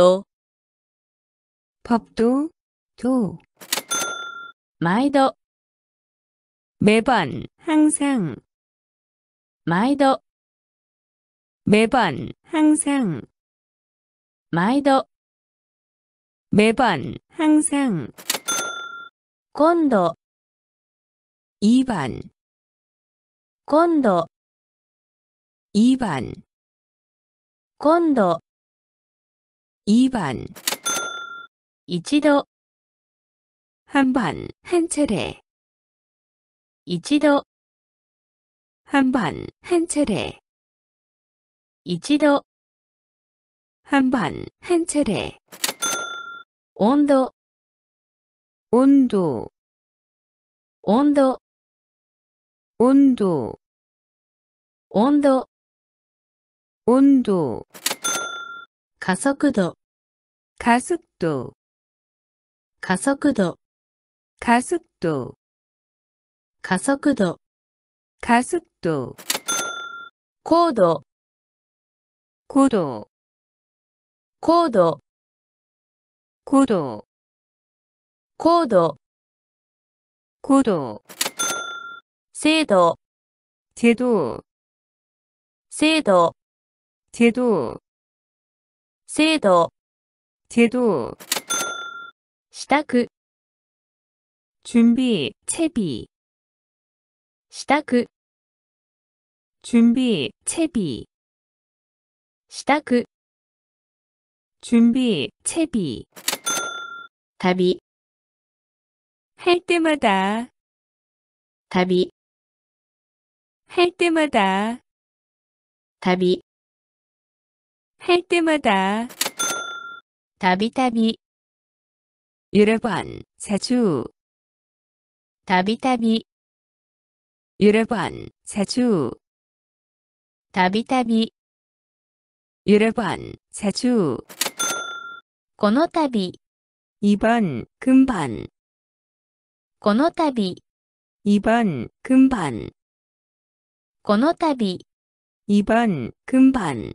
법도 법도 도 마이도 매번 항상 마이도 매번 항상 마이도 매번 항상 꼰도 2번 꼰도 2번 꼰도 2번 一度 한번 한 차례 一度 한번 한 차례 一度 한번 한 차례 온도 온도 온도 온도 온도 온도 가속도 加速度加速度加速度加速度加速度高度高度高度高度高度高度制度制度制度制度制度 제도 시다크 준비 채비 시다크 준비 채비 시다크 준비 채비 답이 할 때마다 답이 할 때마다 답이 할 때마다 다비다비 여러 번 자주 다비다비 여러 번 자주 다비다비 여러 번 자주 この度 2번 금반 この度 2번 금반 この度 2번 금반